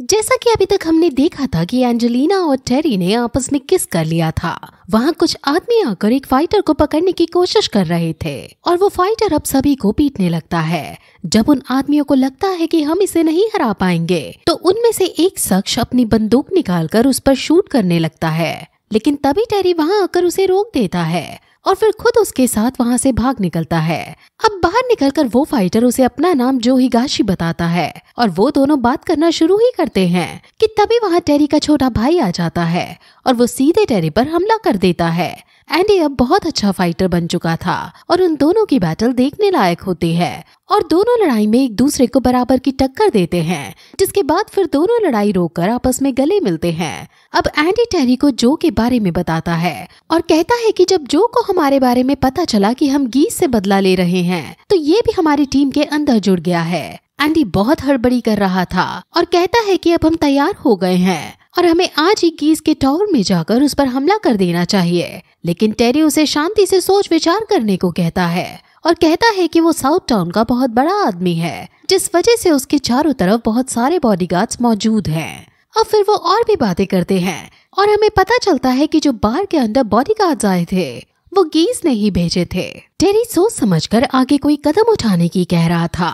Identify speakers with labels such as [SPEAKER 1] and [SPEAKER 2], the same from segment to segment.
[SPEAKER 1] जैसा कि अभी तक हमने देखा था कि एंजेलिना और टेरी ने आपस में किस कर लिया था वहाँ कुछ आदमी आकर एक फाइटर को पकड़ने की कोशिश कर रहे थे और वो फाइटर अब सभी को पीटने लगता है जब उन आदमियों को लगता है कि हम इसे नहीं हरा पाएंगे तो उनमें से एक शख्स अपनी बंदूक निकालकर उस पर शूट करने लगता है लेकिन तभी टेरी वहाँ आकर उसे रोक देता है और फिर खुद उसके साथ वहाँ से भाग निकलता है अब बाहर निकलकर वो फाइटर उसे अपना नाम जो हिगाशी बताता है और वो दोनों बात करना शुरू ही करते हैं कि तभी वहाँ टेरी का छोटा भाई आ जाता है और वो सीधे टेरी पर हमला कर देता है एंडी अब बहुत अच्छा फाइटर बन चुका था और उन दोनों की बैटल देखने लायक होती है और दोनों लड़ाई में एक दूसरे को बराबर की टक्कर देते हैं जिसके बाद फिर दोनों लड़ाई रोककर आपस में गले मिलते हैं अब एंडी टेरी को जो के बारे में बताता है और कहता है कि जब जो को हमारे बारे में पता चला कि हम गीत से बदला ले रहे हैं तो ये भी हमारी टीम के अंदर जुड़ गया है एंडी बहुत हड़बड़ी कर रहा था और कहता है कि अब हम तैयार हो गए हैं और हमें आज ही गीज के टॉवर में जाकर उस पर हमला कर देना चाहिए लेकिन टेरी उसे शांति से सोच विचार करने को कहता है और कहता है कि वो साउथ टाउन का बहुत बड़ा आदमी है जिस वजह से उसके चारों तरफ बहुत सारे बॉडीगार्ड्स मौजूद हैं और फिर वो और भी बातें करते हैं और हमें पता चलता है कि जो बार के अंदर बॉडीगार्ड्स आए थे वो गीज ने ही भेजे थे टेरी सोच समझकर आगे कोई कदम उठाने की कह रहा था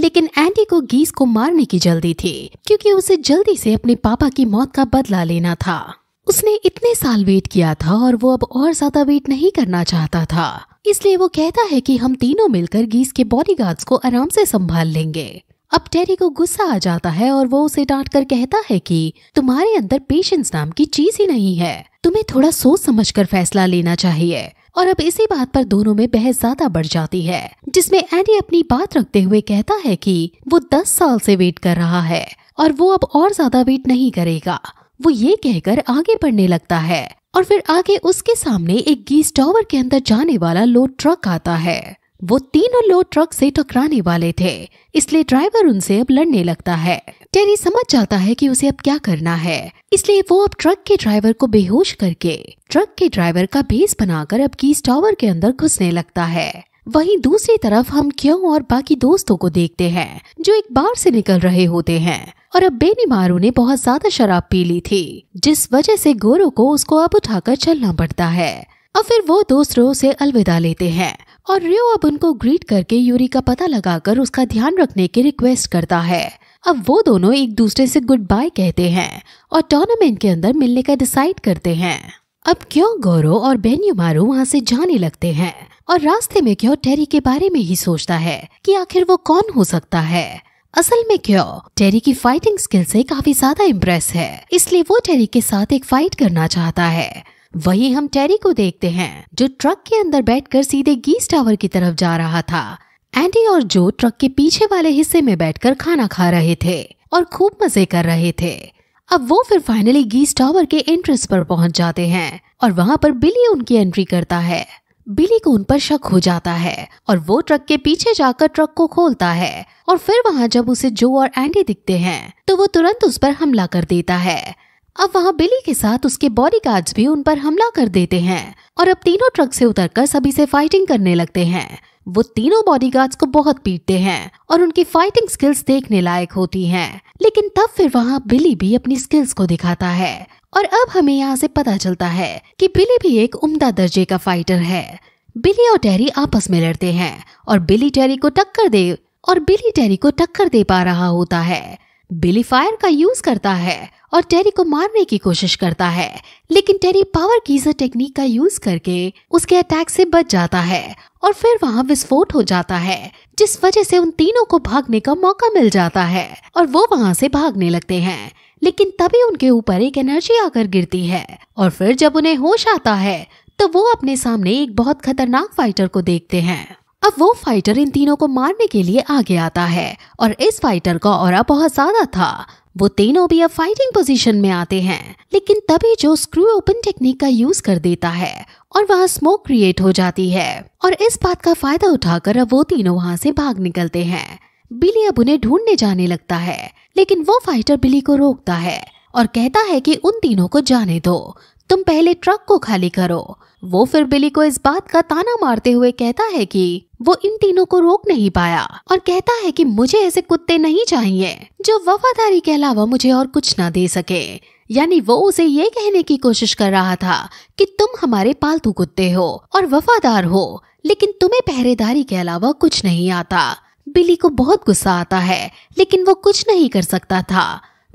[SPEAKER 1] लेकिन एंडी को गीज को मारने की जल्दी थी क्योंकि उसे जल्दी से अपने पापा की मौत का बदला लेना था उसने इतने साल वेट किया था और वो अब और ज्यादा वेट नहीं करना चाहता था इसलिए वो कहता है कि हम तीनों मिलकर गीस के बॉडीगार्ड्स को आराम से संभाल लेंगे अब टेरी को गुस्सा आ जाता है और वो उसे डांट कर कहता है कि तुम्हारे अंदर पेशेंस नाम की चीज ही नहीं है तुम्हें थोड़ा सोच समझ कर फैसला लेना चाहिए और अब इसी बात पर दोनों में बहस ज्यादा बढ़ जाती है जिसमें एनी अपनी बात रखते हुए कहता है कि वो दस साल से वेट कर रहा है और वो अब और ज्यादा वेट नहीं करेगा वो ये कहकर आगे बढ़ने लगता है और फिर आगे उसके सामने एक गीस टावर के अंदर जाने वाला लोड ट्रक आता है वो तीनों लोग ट्रक से टकराने वाले थे इसलिए ड्राइवर उनसे अब लड़ने लगता है टेरी समझ जाता है कि उसे अब क्या करना है इसलिए वो अब ट्रक के ड्राइवर को बेहोश करके ट्रक के ड्राइवर का भेस बनाकर अब कीस टावर के अंदर घुसने लगता है वहीं दूसरी तरफ हम क्यों और बाकी दोस्तों को देखते हैं जो एक बार से निकल रहे होते हैं और अब बेनीमारू ने बहुत ज्यादा शराब पी ली थी जिस वजह से गोरो को उसको अब उठाकर चलना पड़ता है और फिर वो दूसरों से अलविदा लेते हैं और रियो अब उनको ग्रीट करके यूरी का पता लगाकर उसका ध्यान रखने की रिक्वेस्ट करता है अब वो दोनों एक दूसरे से गुड बाय कहते हैं और टूर्नामेंट के अंदर मिलने का डिसाइड करते हैं अब क्यों गौरव और बेन्यू मारू वहाँ से जाने लगते हैं और रास्ते में क्यों टेरी के बारे में ही सोचता है कि आखिर वो कौन हो सकता है असल में क्यों टेरी की फाइटिंग स्किल से काफी ज्यादा इम्प्रेस है इसलिए वो टेरी के साथ एक फाइट करना चाहता है वहीं हम टेरी को देखते हैं जो ट्रक के अंदर बैठकर सीधे गीस टावर की तरफ जा रहा था एंडी और जो ट्रक के पीछे वाले हिस्से में बैठकर खाना खा रहे थे और खूब मजे कर रहे थे अब वो फिर फाइनली गीस टावर के एंट्रेंस पर पहुंच जाते हैं और वहाँ पर बिली उनकी एंट्री करता है बिली को उन पर शक हो जाता है और वो ट्रक के पीछे जाकर ट्रक को खोलता है और फिर वहाँ जब उसे जो और एंडी दिखते हैं तो वो तुरंत उस पर हमला कर देता है अब वहाँ बिली के साथ उसके बॉडी भी उन पर हमला कर देते हैं और अब तीनों ट्रक से उतरकर सभी से फाइटिंग करने लगते हैं वो तीनों बॉडी को बहुत पीटते हैं और उनकी फाइटिंग स्किल्स देखने लायक होती हैं। लेकिन तब फिर वहाँ बिली भी अपनी स्किल्स को दिखाता है और अब हमें यहाँ से पता चलता है कि बिली भी एक उम्दा दर्जे का फाइटर है बिली और टेरी आपस में लड़ते हैं और बिली टेरी को टक्कर दे और बिली टेरी को टक्कर दे पा रहा होता है बिली फायर का यूज करता है और टेरी को मारने की कोशिश करता है लेकिन टेरी पावर गीजर टेक्निक का यूज करके उसके अटैक से बच जाता है और फिर वहाँ विस्फोट हो जाता है जिस वजह से उन तीनों को भागने का मौका मिल जाता है और वो वहाँ से भागने लगते हैं लेकिन तभी उनके ऊपर एक एनर्जी आकर गिरती है और फिर जब उन्हें होश आता है तो वो अपने सामने एक बहुत खतरनाक फाइटर को देखते हैं अब वो फाइटर इन तीनों को मारने के लिए आगे आता है और इस फाइटर का और बहुत ज्यादा था वो तीनों भी अब फाइटिंग पोजीशन में आते हैं लेकिन तभी जो स्क्रू ओपन टेक्निक का यूज कर देता है और वहाँ स्मोक क्रिएट हो जाती है और इस बात का फायदा उठाकर अब वो तीनों वहाँ से भाग निकलते हैं बिली अब उन्हें ढूंढने जाने लगता है लेकिन वो फाइटर बिली को रोकता है और कहता है कि उन तीनों को जाने दो तुम पहले ट्रक को खाली करो वो फिर बिली को इस बात का ताना मारते हुए कहता है कि वो इन तीनों को रोक नहीं पाया और कहता है कि मुझे ऐसे कुत्ते नहीं चाहिए जो वफादारी के अलावा मुझे और कुछ ना दे सके यानी वो उसे ये कहने की कोशिश कर रहा था कि तुम हमारे पालतू कुत्ते हो और वफादार हो लेकिन तुम्हें पहरेदारी के अलावा कुछ नहीं आता बिली को बहुत गुस्सा आता है लेकिन वो कुछ नहीं कर सकता था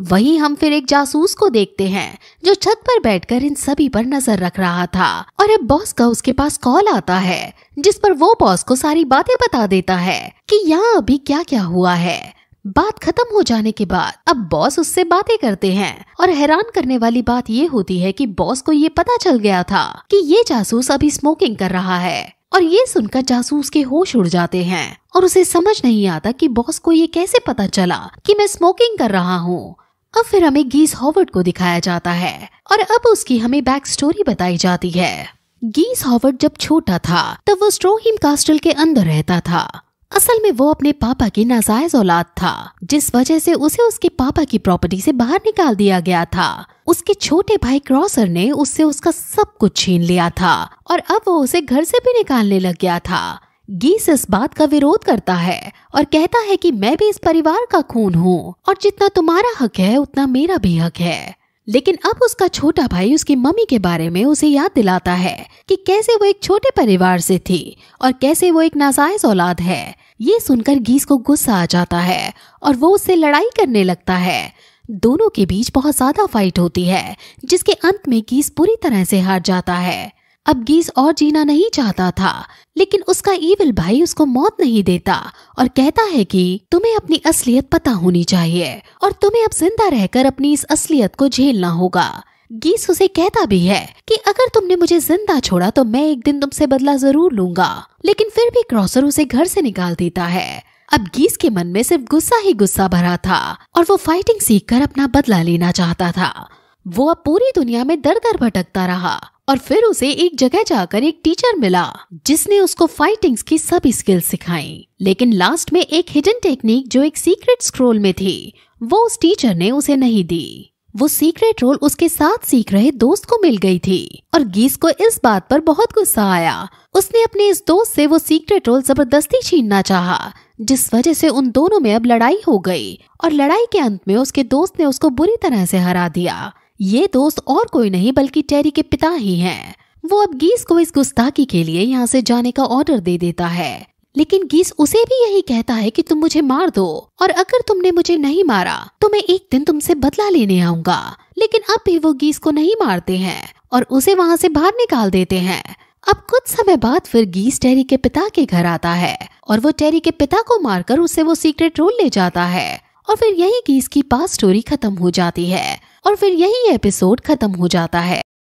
[SPEAKER 1] वहीं हम फिर एक जासूस को देखते हैं जो छत पर बैठकर इन सभी पर नजर रख रहा था और अब बॉस का उसके पास कॉल आता है जिस पर वो बॉस को सारी बातें बता देता है कि यहाँ अभी क्या क्या हुआ है बात खत्म हो जाने के बाद अब बॉस उससे बातें करते हैं और हैरान करने वाली बात ये होती है कि बॉस को ये पता चल गया था कि ये जासूस अभी स्मोकिंग कर रहा है और ये सुनकर जासूस के होश उड़ जाते हैं और उसे समझ नहीं आता कि बॉस को ये कैसे पता चला कि मैं स्मोकिंग कर रहा हूँ अब फिर हमें गीस हॉवर्ड को दिखाया जाता है और अब उसकी हमें बैक स्टोरी बताई जाती है गीस हॉवर्ड जब छोटा था तब वो स्ट्रोहिम कास्टल के अंदर रहता था असल में वो अपने पापा की नाजायज औलाद था जिस वजह से उसे उसके पापा की प्रॉपर्टी से बाहर निकाल दिया गया था उसके छोटे भाई क्रॉसर ने उससे उसका सब कुछ छीन लिया था और अब वो उसे घर से भी निकालने लग गया था गीस इस बात का विरोध करता है और कहता है कि मैं भी इस परिवार का खून हूँ और जितना तुम्हारा हक है उतना मेरा भी हक है लेकिन अब उसका छोटा भाई उसकी मम्मी के बारे में उसे याद दिलाता है कि कैसे वो एक छोटे परिवार से थी और कैसे वो एक नाजायज औलाद है ये सुनकर गीस को गुस्सा आ जाता है और वो उससे लड़ाई करने लगता है दोनों के बीच बहुत ज्यादा फाइट होती है जिसके अंत में गीस पूरी तरह से हार जाता है अब गीज और जीना नहीं चाहता था लेकिन उसका ईविल भाई उसको मौत नहीं देता और कहता है कि तुम्हें अपनी असलियत पता होनी चाहिए और तुम्हें अब जिंदा रहकर अपनी इस असलियत को झेलना होगा गीस उसे कहता भी है कि अगर तुमने मुझे जिंदा छोड़ा तो मैं एक दिन तुमसे बदला जरूर लूंगा लेकिन फिर भी क्रॉसर उसे घर से निकाल देता है अब गीस के मन में सिर्फ गुस्सा ही गुस्सा भरा था और वो फाइटिंग सीख कर अपना बदला लेना चाहता था वो अब पूरी दुनिया में दर दर भटकता रहा और फिर उसे एक जगह जाकर एक टीचर मिला जिसने उसको फाइटिंग्स की सभी स्किल सिखाई लेकिन लास्ट में एक हिडन टेक्निक जो एक सीक्रेट स्क्रोल में थी वो उस टीचर ने उसे नहीं दी वो सीक्रेट रोल उसके साथ सीख रहे दोस्त को मिल गई थी और गीस को इस बात पर बहुत गुस्सा आया उसने अपने इस दोस्त से वो सीक्रेट रोल जबरदस्ती छीनना चाहा जिस वजह से उन दोनों में अब लड़ाई हो गई और लड़ाई के अंत में उसके दोस्त ने उसको बुरी तरह से हरा दिया ये दोस्त और कोई नहीं बल्कि टेरी के पिता ही हैं। वो अब गीस को इस गुस्ताखी के लिए यहाँ से जाने का ऑर्डर दे देता है लेकिन गीस उसे भी यही कहता है कि तुम मुझे मार दो और अगर तुमने मुझे नहीं मारा तो मैं एक दिन तुमसे बदला लेने आऊंगा लेकिन अब भी वो गीस को नहीं मारते हैं और उसे वहाँ से बाहर निकाल देते हैं अब कुछ समय बाद फिर गीस टेरी के पिता के घर आता है और वो टेरी के पिता को मारकर उसे वो सीक्रेट रोल ले जाता है और फिर यही गीस की पास स्टोरी खत्म हो जाती है और फिर यही एपिसोड खत्म हो जाता है